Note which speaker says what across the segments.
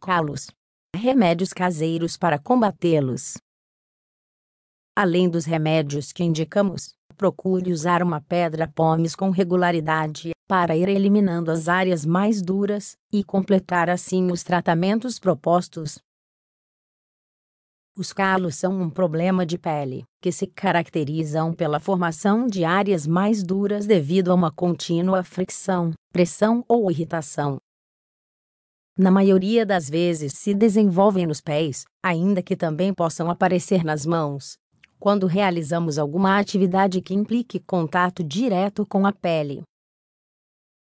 Speaker 1: calos. Remédios caseiros para combatê-los. Além dos remédios que indicamos, procure usar uma pedra pomes com regularidade para ir eliminando as áreas mais duras e completar assim os tratamentos propostos. Os calos são um problema de pele, que se caracterizam pela formação de áreas mais duras devido a uma contínua fricção, pressão ou irritação, na maioria das vezes se desenvolvem nos pés, ainda que também possam aparecer nas mãos. Quando realizamos alguma atividade que implique contato direto com a pele,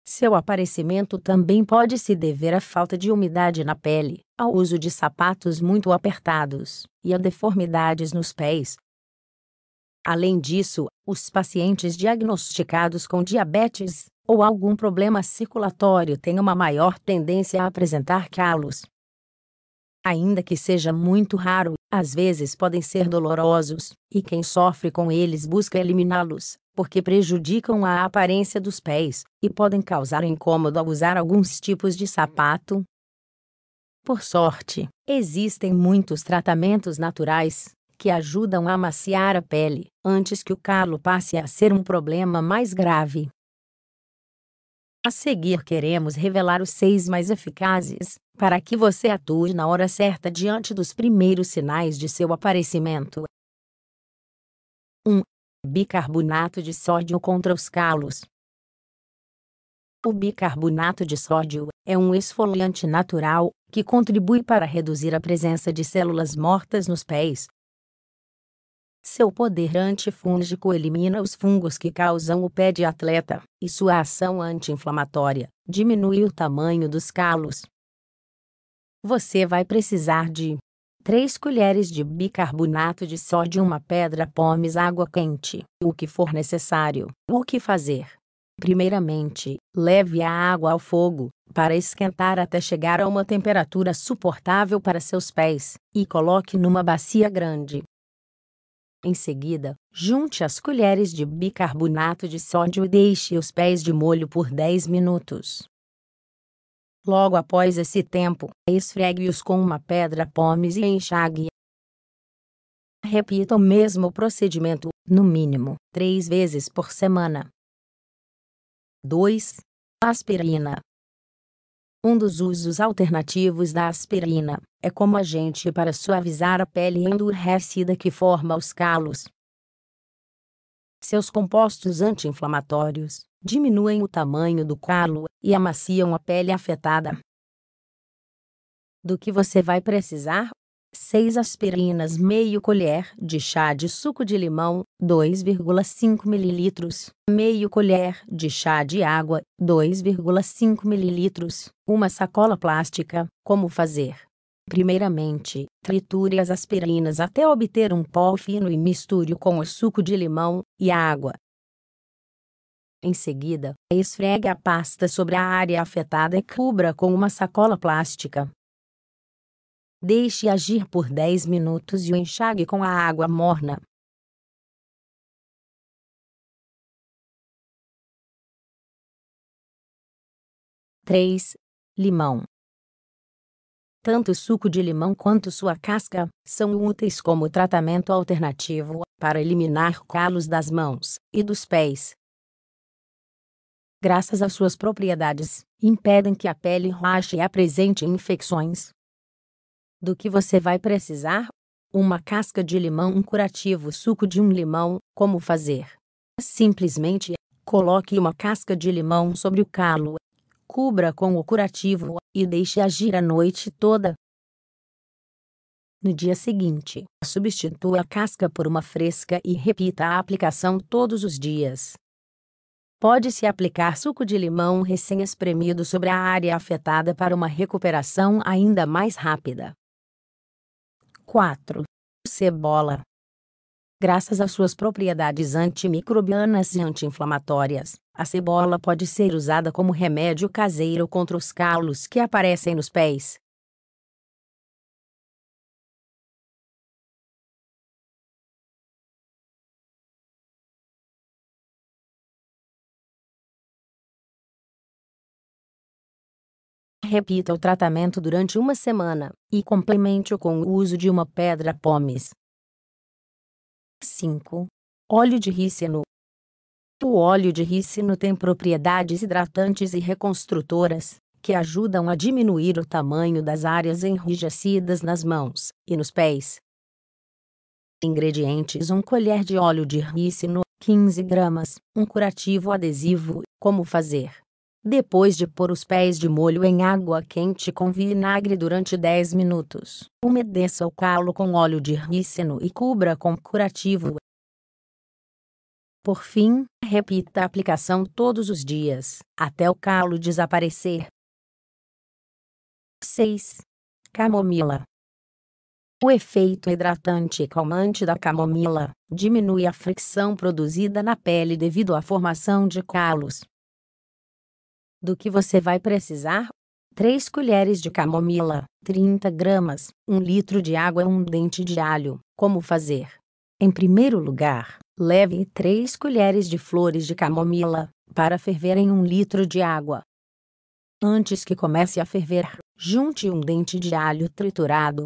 Speaker 1: seu aparecimento também pode se dever à falta de umidade na pele, ao uso de sapatos muito apertados e a deformidades nos pés. Além disso, os pacientes diagnosticados com diabetes ou algum problema circulatório tem uma maior tendência a apresentar calos. Ainda que seja muito raro, às vezes podem ser dolorosos, e quem sofre com eles busca eliminá-los, porque prejudicam a aparência dos pés e podem causar incômodo ao usar alguns tipos de sapato. Por sorte, existem muitos tratamentos naturais que ajudam a amaciar a pele antes que o calo passe a ser um problema mais grave. A seguir queremos revelar os seis mais eficazes, para que você atue na hora certa diante dos primeiros sinais de seu aparecimento. 1. Bicarbonato de sódio contra os calos. O bicarbonato de sódio é um esfoliante natural que contribui para reduzir a presença de células mortas nos pés, seu poder antifúngico elimina os fungos que causam o pé de atleta, e sua ação anti-inflamatória diminui o tamanho dos calos. Você vai precisar de 3 colheres de bicarbonato de sódio, uma pedra pomes, água quente, o que for necessário. O que fazer? Primeiramente, leve a água ao fogo, para esquentar até chegar a uma temperatura suportável para seus pés, e coloque numa bacia grande, em seguida, junte as colheres de bicarbonato de sódio e deixe os pés de molho por 10 minutos. Logo após esse tempo, esfregue-os com uma pedra pomes e enxague. Repita o mesmo procedimento, no mínimo, três vezes por semana. 2. Aspirina. Um dos usos alternativos da aspirina é como agente para suavizar a pele endurecida que forma os calos. Seus compostos anti-inflamatórios diminuem o tamanho do calo e amaciam a pele afetada. Do que você vai precisar 6 aspirinas meio colher de chá de suco de limão, 2,5 ml, meio colher de chá de água, 2,5 ml, uma sacola plástica. Como fazer? Primeiramente, triture as aspirinas até obter um pó fino e misture-o com o suco de limão e água. Em seguida, esfregue a pasta sobre a área afetada e cubra com uma sacola plástica. Deixe agir por 10 minutos e o enxague com a água morna. Três, Limão Tanto o suco de limão quanto sua casca são úteis como tratamento alternativo para eliminar calos das mãos e dos pés. Graças às suas propriedades, impedem que a pele rache e apresente infecções, do que você vai precisar? Uma casca de limão, um curativo, suco de um limão. Como fazer? Simplesmente coloque uma casca de limão sobre o calo, cubra com o curativo e deixe agir a noite toda. No dia seguinte, substitua a casca por uma fresca e repita a aplicação todos os dias. Pode-se aplicar suco de limão recém-espremido sobre a área afetada para uma recuperação ainda mais rápida. 4. Cebola. Graças às suas propriedades antimicrobianas e anti-inflamatórias, a cebola pode ser usada como remédio caseiro contra os calos que aparecem nos pés, Repita o tratamento durante uma semana e complemente-o com o uso de uma pedra pomes. 5. Óleo de rícino. O óleo de rícino tem propriedades hidratantes e reconstrutoras, que ajudam a diminuir o tamanho das áreas enrijecidas nas mãos e nos pés. Ingredientes: 1 colher de óleo de rícino, 15 gramas, um curativo adesivo, como fazer. Depois de pôr os pés de molho em água quente com vinagre durante 10 minutos, umedeça o calo com óleo de rícino e cubra com curativo. Por fim, repita a aplicação todos os dias, até o calo desaparecer. 6. Camomila o efeito hidratante e calmante da camomila diminui a fricção produzida na pele devido à formação de calos, do que você vai precisar: 3 colheres de camomila, 30 gramas, 1 litro de água e 1 dente de alho. Como fazer? Em primeiro lugar, leve 3 colheres de flores de camomila para ferver em 1 litro de água. Antes que comece a ferver, junte um dente de alho triturado.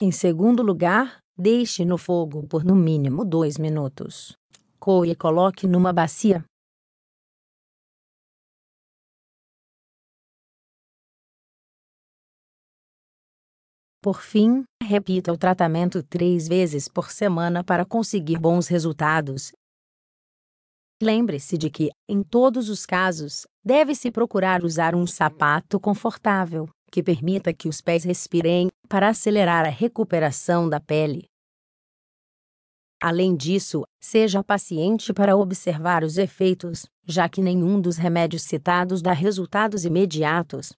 Speaker 1: Em segundo lugar, deixe no fogo por no mínimo 2 minutos. Coe e coloque numa bacia, Por fim, repita o tratamento três vezes por semana para conseguir bons resultados. Lembre-se de que, em todos os casos, deve-se procurar usar um sapato confortável, que permita que os pés respirem, para acelerar a recuperação da pele. Além disso, seja paciente para observar os efeitos, já que nenhum dos remédios citados dá resultados imediatos.